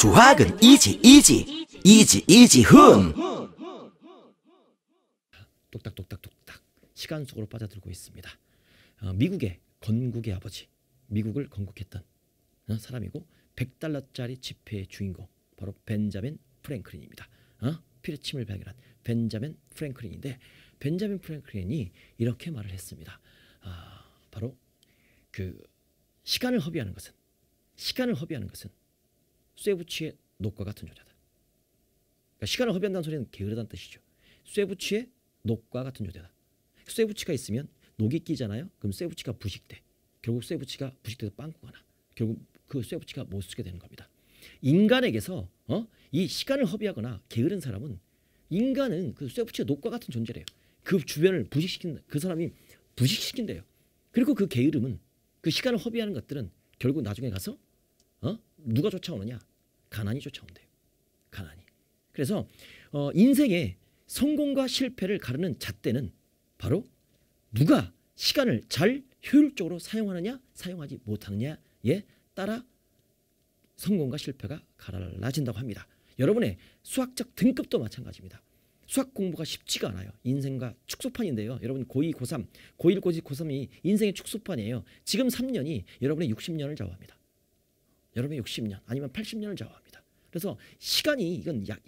수학은 이지 이지 이지 이지 흠 똑딱똑딱똑딱 시간 속으로 빠져들고 있습니다 어, 미국의 건국의 아버지 미국을 건국했던 어, 사람이고 100달러짜리 지폐의 주인공 바로 벤자민 프랭클린입니다 어? 피르침을 발견한 벤자민 프랭클린인데 벤자민 프랭클린이 이렇게 말을 했습니다 아, 바로 그 시간을 허비하는 것은 시간을 허비하는 것은 쇠붙이의 녹과 같은 존재다. 그러니까 시간을 허비한다는 소리는 게으르다는 뜻이죠. 쇠붙이의 녹과 같은 존재다. 그러니까 쇠붙이가 있으면 녹이 끼잖아요. 그럼 쇠붙이가 부식돼. 결국 쇠붙이가 부식돼서 빵꾸가 나. 결국 그쇠붙이가못 쓰게 되는 겁니다. 인간에게서 어? 이 시간을 허비하거나 게으른 사람은 인간은 그쇠붙이의 녹과 같은 존재래요. 그 주변을 부식시킨다. 그 사람이 부식시킨대요. 그리고 그 게으름은 그 시간을 허비하는 것들은 결국 나중에 가서 어? 누가 쫓아오느냐? 가난이 쫓아온대요. 가난이. 그래서 어, 인생의 성공과 실패를 가르는 잣대는 바로 누가 시간을 잘 효율적으로 사용하느냐 사용하지 못하느냐에 따라 성공과 실패가 갈라진다고 합니다. 여러분의 수학적 등급도 마찬가지입니다. 수학 공부가 쉽지가 않아요. 인생과 축소판인데요. 여러분 고2, 고3, 고1, 고2, 고3이 인생의 축소판이에요. 지금 3년이 여러분의 60년을 좌우합니다. 여러분의 60년 아니면 80년을 좌우합니다. 그래서 시간이 이건 약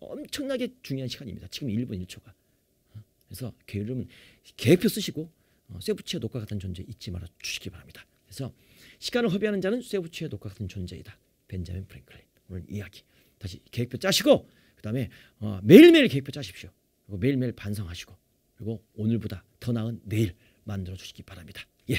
엄청나게 중요한 시간입니다. 지금 1분 1초가. 그래서 게으름은 그 계획표 쓰시고 어, 쇠부치의 독과 같은 존재 잊지 말아 주시기 바랍니다. 그래서 시간을 허비하는 자는 쇠부치의 독과 같은 존재이다. 벤자민 프랭클린 오늘 이야기 다시 계획표 짜시고 그 다음에 어, 매일매일 계획표 짜십시오. 그리고 매일매일 반성하시고 그리고 오늘보다 더 나은 내일 만들어 주시기 바랍니다. 예,